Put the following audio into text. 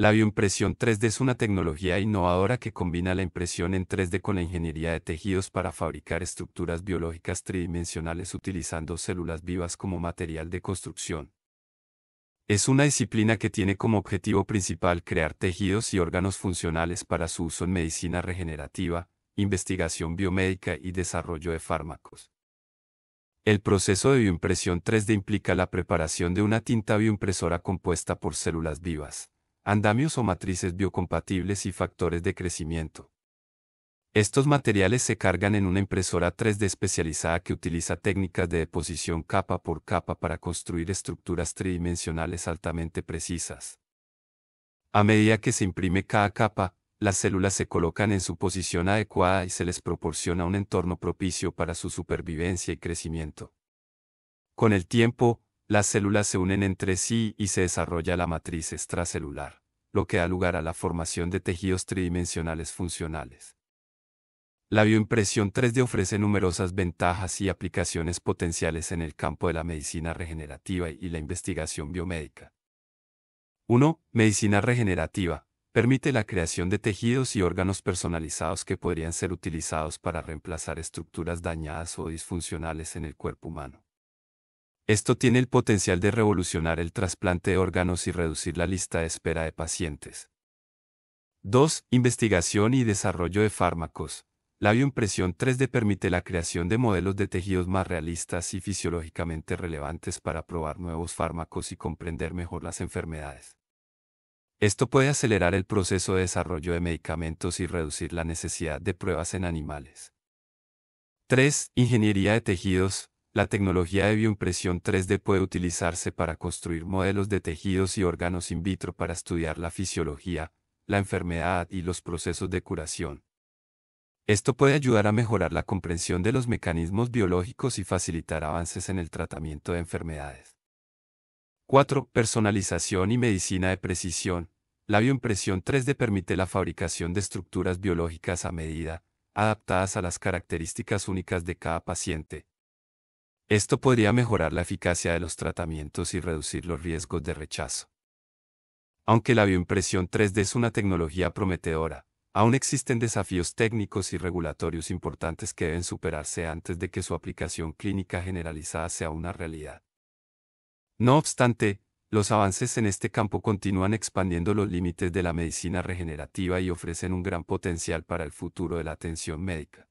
La bioimpresión 3D es una tecnología innovadora que combina la impresión en 3D con la ingeniería de tejidos para fabricar estructuras biológicas tridimensionales utilizando células vivas como material de construcción. Es una disciplina que tiene como objetivo principal crear tejidos y órganos funcionales para su uso en medicina regenerativa, investigación biomédica y desarrollo de fármacos. El proceso de bioimpresión 3D implica la preparación de una tinta bioimpresora compuesta por células vivas andamios o matrices biocompatibles y factores de crecimiento. Estos materiales se cargan en una impresora 3D especializada que utiliza técnicas de deposición capa por capa para construir estructuras tridimensionales altamente precisas. A medida que se imprime cada capa, las células se colocan en su posición adecuada y se les proporciona un entorno propicio para su supervivencia y crecimiento. Con el tiempo, las células se unen entre sí y se desarrolla la matriz extracelular, lo que da lugar a la formación de tejidos tridimensionales funcionales. La bioimpresión 3D ofrece numerosas ventajas y aplicaciones potenciales en el campo de la medicina regenerativa y la investigación biomédica. 1. Medicina regenerativa. Permite la creación de tejidos y órganos personalizados que podrían ser utilizados para reemplazar estructuras dañadas o disfuncionales en el cuerpo humano. Esto tiene el potencial de revolucionar el trasplante de órganos y reducir la lista de espera de pacientes. 2. Investigación y desarrollo de fármacos. La bioimpresión 3D permite la creación de modelos de tejidos más realistas y fisiológicamente relevantes para probar nuevos fármacos y comprender mejor las enfermedades. Esto puede acelerar el proceso de desarrollo de medicamentos y reducir la necesidad de pruebas en animales. 3. Ingeniería de tejidos. La tecnología de bioimpresión 3D puede utilizarse para construir modelos de tejidos y órganos in vitro para estudiar la fisiología, la enfermedad y los procesos de curación. Esto puede ayudar a mejorar la comprensión de los mecanismos biológicos y facilitar avances en el tratamiento de enfermedades. 4. Personalización y medicina de precisión. La bioimpresión 3D permite la fabricación de estructuras biológicas a medida, adaptadas a las características únicas de cada paciente esto podría mejorar la eficacia de los tratamientos y reducir los riesgos de rechazo. Aunque la bioimpresión 3D es una tecnología prometedora, aún existen desafíos técnicos y regulatorios importantes que deben superarse antes de que su aplicación clínica generalizada sea una realidad. No obstante, los avances en este campo continúan expandiendo los límites de la medicina regenerativa y ofrecen un gran potencial para el futuro de la atención médica.